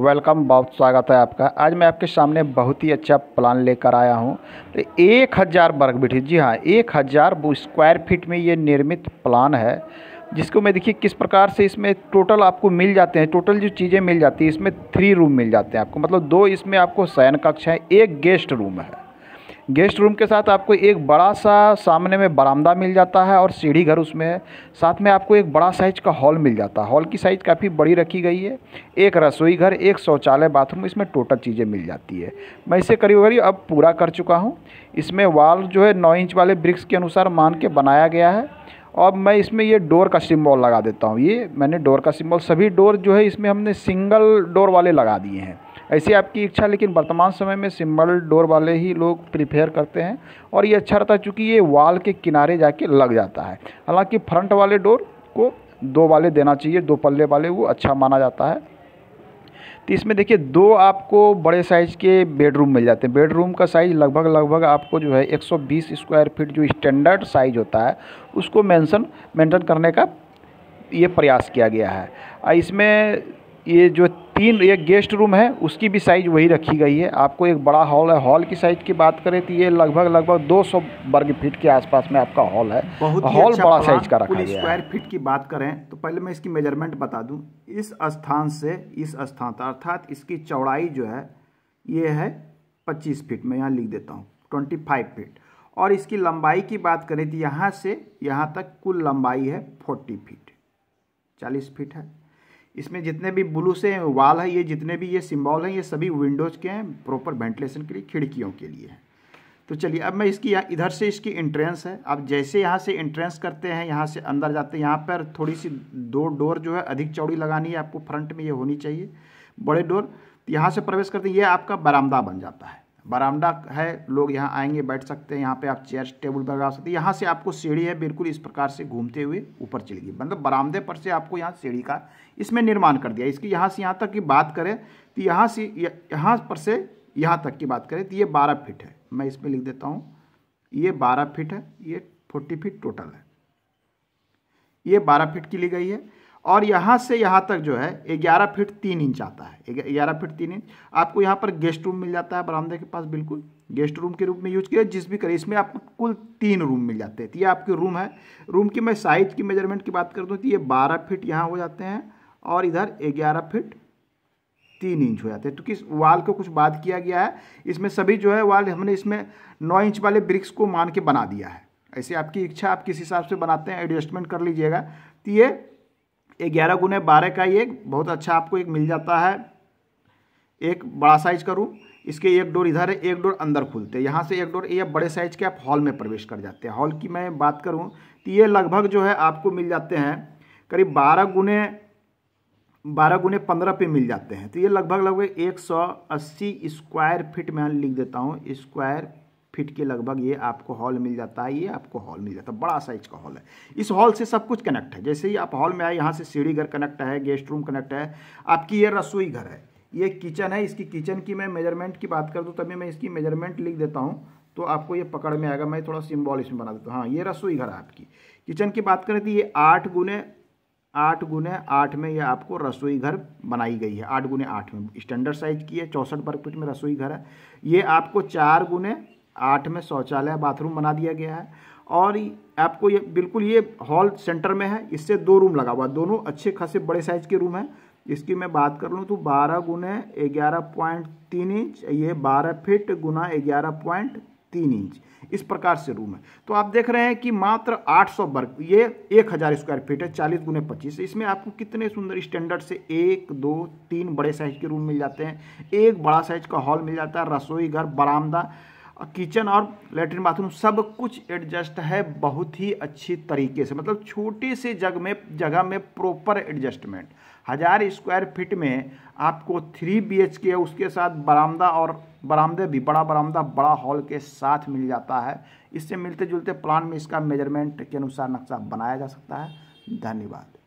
welcome बहुत स्वागत है आपका आज मैं आपके सामने बहुत ही अच्छा प्लान लेकर आया हूं तो एक हज़ार वर्ग फीट जी हाँ एक हज़ार स्क्वायर फीट में ये निर्मित प्लान है जिसको मैं देखिए किस प्रकार से इसमें टोटल आपको मिल जाते हैं टोटल जो चीज़ें मिल जाती है इसमें थ्री रूम मिल जाते हैं आपको मतलब दो इसमें आपको शयन कक्ष है एक गेस्ट रूम है गेस्ट रूम के साथ आपको एक बड़ा सा सामने में बरामदा मिल जाता है और सीढ़ी घर उसमें है साथ में आपको एक बड़ा साइज का हॉल मिल जाता है हॉल की साइज़ काफ़ी बड़ी रखी गई है एक रसोई घर एक शौचालय बाथरूम इसमें टोटल चीज़ें मिल जाती है मैं इसे करीब करीब अब पूरा कर चुका हूँ इसमें वाल जो है नौ इंच वाले ब्रिक्स के अनुसार मान के बनाया गया है अब मैं इसमें ये डोर का सिम्बॉल लगा देता हूँ ये मैंने डोर का सिम्बॉल सभी डोर जो है इसमें हमने सिंगल डोर वाले लगा दिए हैं ऐसी आपकी इच्छा लेकिन वर्तमान समय में सिम्बल डोर वाले ही लोग प्रिफेयर करते हैं और ये अच्छा रहता है चूँकि ये वाल के किनारे जाके लग जाता है हालाँकि फ्रंट वाले डोर को दो वाले देना चाहिए दो पल्ले वाले वो अच्छा माना जाता है तो इसमें देखिए दो आपको बड़े साइज़ के बेडरूम मिल जाते हैं बेडरूम का साइज़ लगभग लगभग आपको जो है 120 स्क्वायर फीट जो स्टैंडर्ड साइज़ होता है उसको मेंशन मेंटेन करने का ये प्रयास किया गया है इसमें ये जो तीन एक गेस्ट रूम है उसकी भी साइज़ वही रखी गई है आपको एक बड़ा हॉल है हॉल की साइज़ की बात करें तो ये लगभग लगभग 200 वर्ग फीट के आसपास में आपका हॉल है बहुत हॉल अच्छा बड़ा साइज़ का रखा गया स्क्वायर फीट की बात करें तो पहले मैं इसकी मेजरमेंट बता दूँ इस स्थान से इस स्थान तक अर्थात इसकी चौड़ाई जो है ये है पच्चीस फिट मैं यहाँ लिख देता हूँ ट्वेंटी फाइव और इसकी लंबाई की बात करें तो यहाँ से यहाँ तक कुल लंबाई है फोर्टी फिट चालीस फिट है इसमें जितने भी ब्लू से वाल है ये जितने भी ये सिम्बॉल हैं ये सभी विंडोज़ के हैं प्रॉपर वेंटिलेशन के लिए खिड़कियों के लिए हैं तो चलिए अब मैं इसकी इधर से इसकी एंट्रेंस है आप जैसे यहाँ से एंट्रेंस करते हैं यहाँ से अंदर जाते हैं यहाँ पर थोड़ी सी दो डोर जो है अधिक चौड़ी लगानी है आपको फ्रंट में ये होनी चाहिए बड़े डोर तो यहाँ से प्रवेश करते हैं ये आपका बरामदा बन जाता है बरामदा है लोग यहाँ आएंगे बैठ सकते हैं यहाँ पे आप चेयर टेबल पर लगा सकते हैं यहाँ से आपको सीढ़ी है बिल्कुल इस प्रकार से घूमते हुए ऊपर चली गई मतलब बरामदे पर से आपको यहाँ सीढ़ी का इसमें निर्माण कर दिया इसकी यहाँ से यहाँ तक की बात करें तो यहाँ से यहाँ पर से यहाँ तक की बात करें तो ये बारह फिट है मैं इसमें लिख देता हूँ ये बारह फिट है ये फोर्टी फिट टोटल है ये बारह फिट की ली गई है और यहाँ से यहाँ तक जो है ग्यारह फीट तीन इंच आता है ग्यारह फीट तीन इंच आपको यहाँ पर गेस्ट रूम मिल जाता है बरामदे के पास बिल्कुल गेस्ट रूम के रूप में यूज किया जिस भी करें इसमें आपको कुल तीन रूम मिल जाते हैं तो ये आपके रूम है रूम की मैं साइज की मेजरमेंट की बात कर दूँ तो ये बारह फिट यहाँ हो जाते हैं और इधर ग्यारह फिट तीन इंच हो जाते हैं तो किस वाल को कुछ बात किया गया है इसमें सभी जो है वाल हमने इसमें नौ इंच वाले ब्रिक्स को मान के बना दिया है ऐसे आपकी इच्छा आप किस हिसाब से बनाते हैं एडजस्टमेंट कर लीजिएगा तो ये ये ग्यारह गुने बारह का ही एक बहुत अच्छा आपको एक मिल जाता है एक बड़ा साइज का रूम इसके एक डोर इधर है एक डोर अंदर खुलते हैं यहाँ से एक डोर ये बड़े साइज के आप हॉल में प्रवेश कर जाते हैं हॉल की मैं बात करूँ तो ये लगभग जो है आपको मिल जाते हैं करीब बारह गुने बारह गुने पंद्रह पे मिल जाते हैं तो ये लगभग लगभग एक सौ अस्सी स्क्वायर फिट मैं लिख देता हूँ स्क्वायर फिट के लगभग ये आपको हॉल मिल जाता है ये आपको हॉल मिल जाता है बड़ा साइज का हॉल है इस हॉल से सब कुछ कनेक्ट है जैसे ही आप हॉल में आए यहाँ से सीढ़ी घर कनेक्ट है गेस्ट रूम कनेक्ट है आपकी ये रसोई घर है ये किचन है इसकी किचन की मैं मेजरमेंट की बात कर दूँ तभी मैं इसकी मेजरमेंट लिख देता हूँ तो आपको ये पकड़ में आएगा मैं थोड़ा सिम्बॉल इसमें बना देता हूँ हाँ ये रसोई घर है आपकी किचन की बात करें तो ये आठ गुने आठ गुने आठ में ये आपको रसोई घर बनाई गई है आठ गुने आठ में स्टैंडर्ड साइज की है चौंसठ वर्ग फुट में रसोई घर है ये आपको चार गुने आठ में शौचालय बाथरूम बना दिया गया है और आपको ये बिल्कुल ये हॉल सेंटर में है इससे दो रूम लगा हुआ दोनों अच्छे खासे बड़े साइज के रूम हैं इसकी मैं बात कर लूँ तो बारह गुने ग्यारह पॉइंट तीन इंच ये बारह फिट गुना ग्यारह पॉइंट तीन इंच इस प्रकार से रूम है तो आप देख रहे हैं कि मात्र 800 वर्ग ये 1000 स्क्वायर फीट है 40 गुने पच्चीस इसमें आपको कितने सुंदर स्टैंडर्ड से एक दो तीन बड़े साइज के रूम मिल जाते हैं एक बड़ा साइज का हॉल मिल जाता है रसोई घर बरामदा किचन और लेटरिन बाथरूम सब कुछ एडजस्ट है बहुत ही अच्छी तरीके से मतलब छोटे से जग में जगह में प्रॉपर एडजस्टमेंट हज़ार स्क्वायर फीट में आपको थ्री बी एच के उसके साथ बरामदा और बरामदे भी बड़ा बरामदा बड़ा हॉल के साथ मिल जाता है इससे मिलते जुलते प्लान में इसका मेजरमेंट के अनुसार नक्शा बनाया जा सकता है धन्यवाद